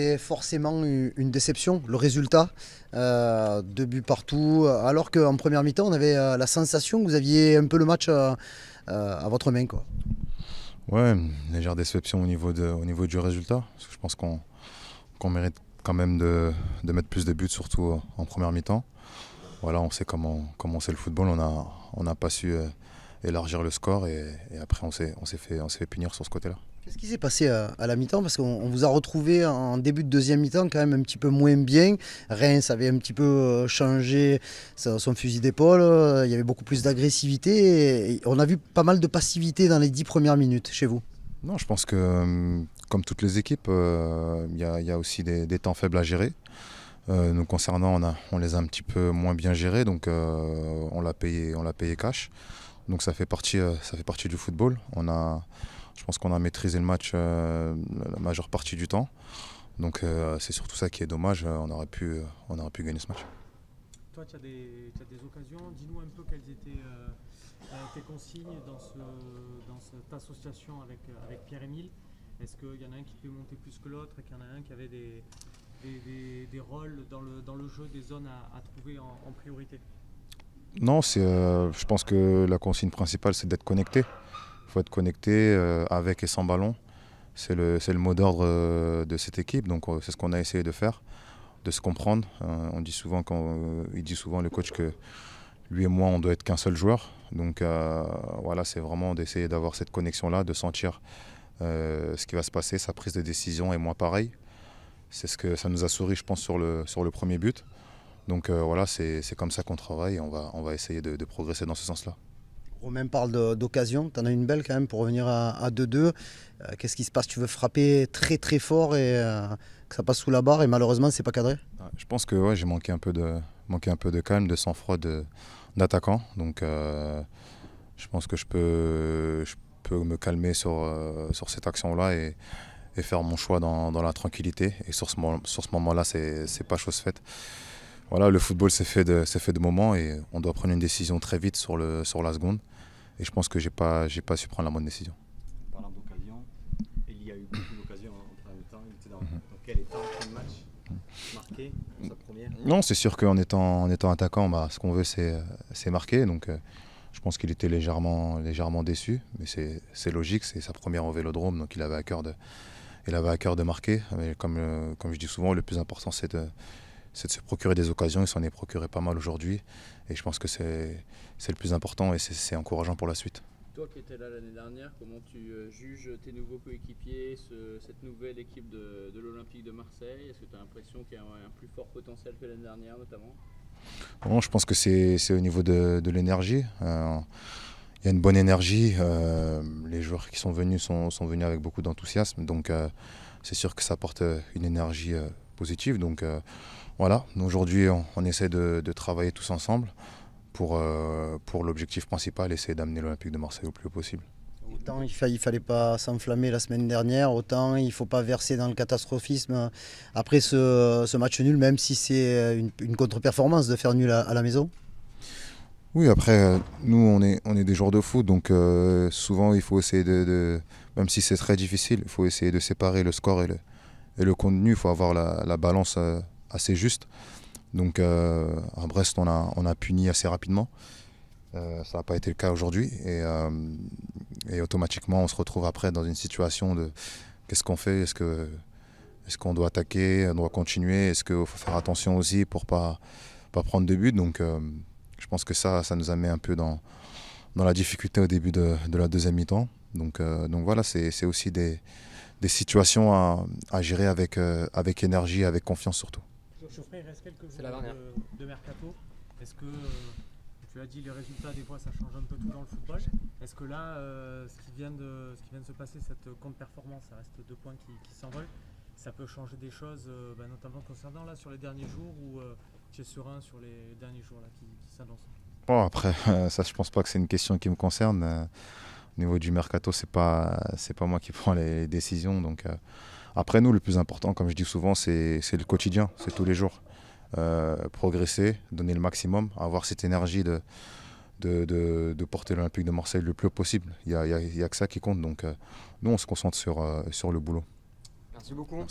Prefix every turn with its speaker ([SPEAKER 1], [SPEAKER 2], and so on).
[SPEAKER 1] C'est forcément une déception, le résultat, euh, deux buts partout, euh, alors qu'en première mi-temps, on avait euh, la sensation que vous aviez un peu le match à votre main. Quoi.
[SPEAKER 2] Ouais, légère déception au niveau, de, au niveau du résultat, parce que je pense qu'on mérite quand même de, mettre plus de buts, surtout en première mi-temps. Voilà, on sait comment, comment c'est le football, on n'a on pas su élargir le score et, après on s'est fait, fait punir sur ce côté-là.
[SPEAKER 1] Qu'est-ce qui s'est passé à, la mi-temps Parce qu'on vous a retrouvé en début de deuxième mi-temps quand même un petit peu moins bien. Reims avait un petit peu euh, changé son fusil d'épaule. Euh, il y avait beaucoup plus d'agressivité. On a vu pas mal de passivité dans les
[SPEAKER 2] dix premières minutes chez vous. Non, je pense que euh, comme toutes les équipes, il y, a aussi des, temps faibles à gérer. nous concernant, on, les a un petit peu moins bien gérés, donc on l'a payé, on l'a payé cash. Donc ça fait partie, ça fait partie du football. On a je pense qu'on a maîtrisé le match euh, la majeure partie du temps. Donc euh, c'est surtout ça qui est dommage. On aurait pu, euh, on aurait pu gagner ce match.
[SPEAKER 1] Toi, tu as, as, des occasions. Dis-nous un peu quelles étaient tes consignes dans, ce, dans, cette association avec, avec Pierre-Émile. Est-ce qu'il y en a un qui peut monter plus que l'autre Est-ce qu'il y en a un qui avait des, des, des, rôles dans le, dans le, jeu, des zones à, à trouver en, en priorité
[SPEAKER 2] non, euh, je pense que la consigne principale, c'est d'être connecté faut être connecté euh, avec et sans ballon. C'est le, mot d'ordre euh, de cette équipe, donc euh, c'est ce qu'on a essayé de faire, de se comprendre. on dit souvent, quand, il dit souvent le coach que lui et moi, on doit être qu'un seul joueur. Donc voilà, c'est vraiment d'essayer d'avoir cette connexion-là, de sentir ce qui va se passer, sa prise de décision et moi pareil. C'est ce que ça nous a souri, je pense, sur le, sur le premier but. Donc voilà, c'est comme ça qu'on travaille on va, on va essayer de progresser dans ce sens-là
[SPEAKER 1] même parle d'occasion, tu en as une belle quand même pour revenir à 2-2. Euh, qu'est-ce qui se passe Tu veux frapper très très fort et euh, que ça passe sous la barre et malheureusement c'est pas cadré
[SPEAKER 2] Je pense que j'ai manqué un peu de manqué un peu de calme, de sang-froid d'attaquant. Donc euh, je pense que je peux, je peux me calmer sur, sur cette action-là et, faire mon choix dans, la tranquillité. Et sur ce, sur ce moment-là, c'est n'est pas chose faite. Voilà, le football s'est fait, de, fait de moments et on doit prendre une décision très vite sur, le, sur la seconde. Et je pense que je n'ai pas, pas su prendre la bonne décision.
[SPEAKER 1] En parlant d'occasion, il y a eu beaucoup d'occasions en de temps. Il était dans, quel état en de match Marqué sa première Non, c'est
[SPEAKER 2] sûr qu'en étant, en étant attaquant, bah, ce qu'on veut, c'est marquer. Donc, euh, je pense qu'il était légèrement, légèrement déçu, mais c'est logique. C'est sa première au vélodrome, donc il avait à cœur de, il avait à cœur de marquer. Mais comme, euh, comme je dis souvent, le plus important, c'est de c'est de se procurer des occasions. Il s'en est procuré pas mal aujourd'hui. Et je pense que c'est le plus important et c'est encourageant pour la suite. Toi qui étais
[SPEAKER 1] là l'année dernière, comment tu euh, juges tes nouveaux coéquipiers, cette nouvelle équipe de, de l'Olympique de
[SPEAKER 2] Marseille Est-ce que tu as l'impression qu'il y a un, plus fort potentiel que l'année dernière notamment bon, Je pense que c'est au niveau de, de l'énergie. Euh, il y a une bonne énergie. Euh, les joueurs qui sont venus sont, sont venus avec beaucoup d'enthousiasme. Donc c'est sûr que ça apporte une énergie positive. Donc voilà, aujourd'hui on, essaie de, travailler tous ensemble pour, euh, pour l'objectif principal, essayer d'amener l'Olympique de Marseille au plus haut possible. Autant
[SPEAKER 1] il ne fallait, pas s'enflammer la semaine dernière, autant il ne faut pas verser dans le catastrophisme après ce, match nul, même si c'est une, contre-performance de faire nul à, la maison.
[SPEAKER 2] Oui, après, euh, nous, on est, on est des joueurs de foot, donc euh, souvent, il faut essayer de, même si c'est très difficile, il faut essayer de séparer le score et le, et le contenu, il faut avoir la, balance assez juste. Donc à euh, Brest, on a, on a puni assez rapidement. Euh, ça n'a pas été le cas aujourd'hui. Euh, et, automatiquement, on se retrouve après dans une situation de qu'est-ce qu'on fait Est-ce que est-ce qu'on doit attaquer On doit continuer Est-ce qu'il faut faire attention aussi pour pas pas prendre de but Donc je pense que ça, ça nous a mis un peu dans, dans la difficulté au début de, la deuxième mi-temps. Donc, donc voilà, c'est aussi des, situations à, à gérer avec, avec énergie, avec confiance surtout
[SPEAKER 1] il reste quelques jours de, mercato. Est-ce que, euh, tu as dit, les résultats, des fois, ça change un peu tout dans le football. Est-ce que là, euh, ce, qui vient de, ce qui vient de se passer, cette contre-performance, ça reste deux points qui, s'envolent, ça peut changer des choses, euh, bah, notamment concernant là, sur les derniers jours, ou tu es serein sur les derniers jours là, qui, qui s'annoncent
[SPEAKER 2] Bon, après, ça, je pense pas que c'est une question qui me concerne. Au niveau du mercato, c'est pas, c'est pas moi qui prends les décisions, donc après nous, le plus important, comme je dis souvent, c'est le quotidien, c'est tous les jours. Euh, progresser, donner le maximum, avoir cette énergie de, porter l'Olympique de Marseille le plus possible. Il n'y a, que ça qui compte. Donc euh, nous, on se concentre sur, euh, le boulot. Merci beaucoup.